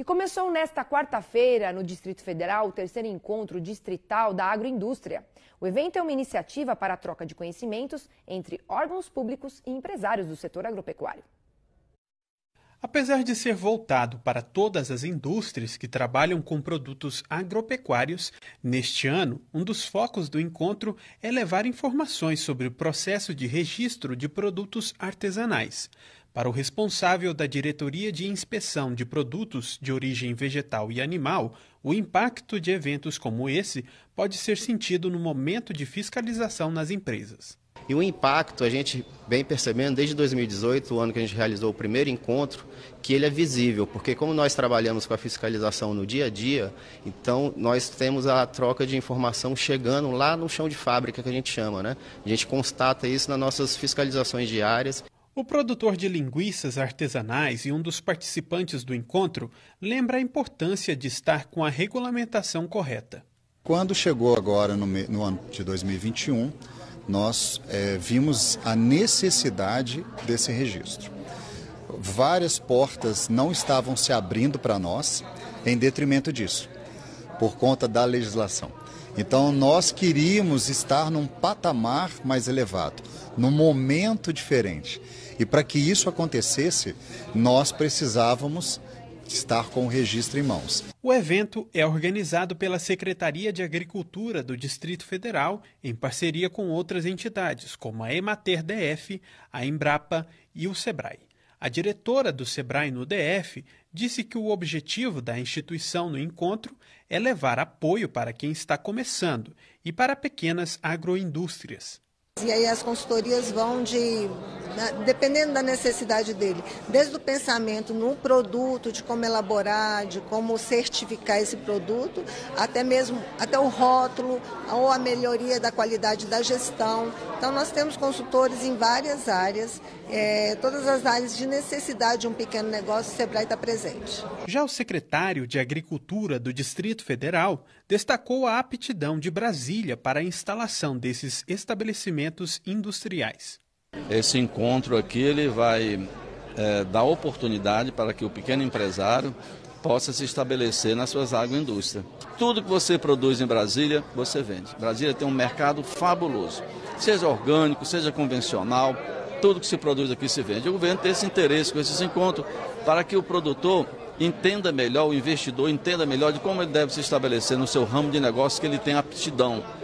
E começou nesta quarta-feira, no Distrito Federal, o terceiro encontro distrital da agroindústria. O evento é uma iniciativa para a troca de conhecimentos entre órgãos públicos e empresários do setor agropecuário. Apesar de ser voltado para todas as indústrias que trabalham com produtos agropecuários, neste ano, um dos focos do encontro é levar informações sobre o processo de registro de produtos artesanais. Para o responsável da Diretoria de Inspeção de Produtos de Origem Vegetal e Animal, o impacto de eventos como esse pode ser sentido no momento de fiscalização nas empresas. E o impacto, a gente vem percebendo desde 2018, o ano que a gente realizou o primeiro encontro, que ele é visível, porque como nós trabalhamos com a fiscalização no dia a dia, então nós temos a troca de informação chegando lá no chão de fábrica, que a gente chama. Né? A gente constata isso nas nossas fiscalizações diárias o produtor de linguiças artesanais e um dos participantes do encontro lembra a importância de estar com a regulamentação correta. Quando chegou agora no, no ano de 2021, nós é, vimos a necessidade desse registro. Várias portas não estavam se abrindo para nós em detrimento disso, por conta da legislação. Então nós queríamos estar num patamar mais elevado, num momento diferente. E para que isso acontecesse, nós precisávamos estar com o registro em mãos. O evento é organizado pela Secretaria de Agricultura do Distrito Federal, em parceria com outras entidades, como a Emater DF, a Embrapa e o Sebrae. A diretora do Sebrae no DF disse que o objetivo da instituição no encontro é levar apoio para quem está começando e para pequenas agroindústrias. E aí as consultorias vão de né, dependendo da necessidade dele, desde o pensamento no produto, de como elaborar, de como certificar esse produto, até mesmo até o rótulo ou a melhoria da qualidade da gestão. Então nós temos consultores em várias áreas, é, todas as áreas de necessidade de um pequeno negócio, o Sebrae está presente. Já o secretário de Agricultura do Distrito Federal destacou a aptidão de Brasília para a instalação desses estabelecimentos equipamentos industriais. Esse encontro aqui ele vai é, dar oportunidade para que o pequeno empresário possa se estabelecer nas suas agroindústrias. Tudo que você produz em Brasília, você vende. Brasília tem um mercado fabuloso, seja orgânico, seja convencional, tudo que se produz aqui se vende. O governo tem esse interesse com esses encontros para que o produtor entenda melhor, o investidor entenda melhor de como ele deve se estabelecer no seu ramo de negócio que ele tem aptidão.